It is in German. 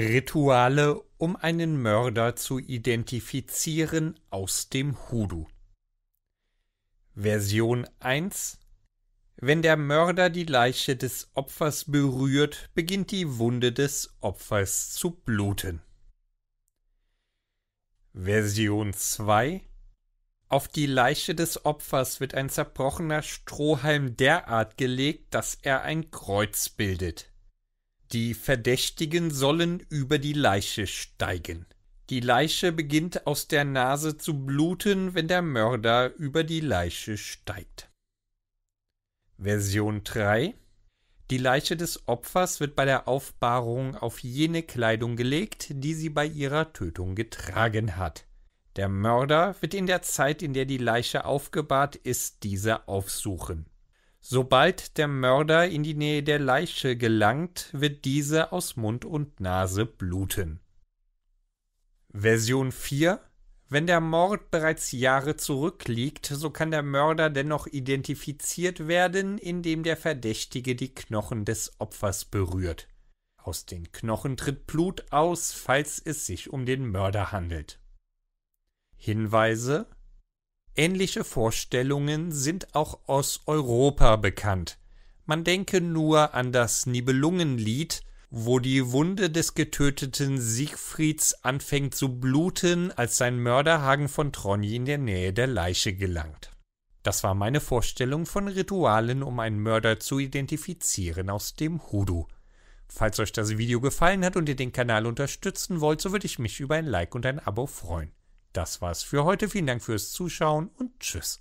Rituale, um einen Mörder zu identifizieren aus dem Hoodoo. Version 1 Wenn der Mörder die Leiche des Opfers berührt, beginnt die Wunde des Opfers zu bluten. Version 2 Auf die Leiche des Opfers wird ein zerbrochener Strohhalm derart gelegt, dass er ein Kreuz bildet. Die Verdächtigen sollen über die Leiche steigen. Die Leiche beginnt aus der Nase zu bluten, wenn der Mörder über die Leiche steigt. Version 3 Die Leiche des Opfers wird bei der Aufbahrung auf jene Kleidung gelegt, die sie bei ihrer Tötung getragen hat. Der Mörder wird in der Zeit, in der die Leiche aufgebahrt ist, diese aufsuchen. Sobald der Mörder in die Nähe der Leiche gelangt, wird diese aus Mund und Nase bluten. Version 4 Wenn der Mord bereits Jahre zurückliegt, so kann der Mörder dennoch identifiziert werden, indem der Verdächtige die Knochen des Opfers berührt. Aus den Knochen tritt Blut aus, falls es sich um den Mörder handelt. Hinweise Ähnliche Vorstellungen sind auch aus Europa bekannt. Man denke nur an das Nibelungenlied, wo die Wunde des getöteten Siegfrieds anfängt zu bluten, als sein Mörderhagen von Tronje in der Nähe der Leiche gelangt. Das war meine Vorstellung von Ritualen, um einen Mörder zu identifizieren aus dem Hoodoo. Falls euch das Video gefallen hat und ihr den Kanal unterstützen wollt, so würde ich mich über ein Like und ein Abo freuen. Das war's für heute. Vielen Dank fürs Zuschauen und tschüss.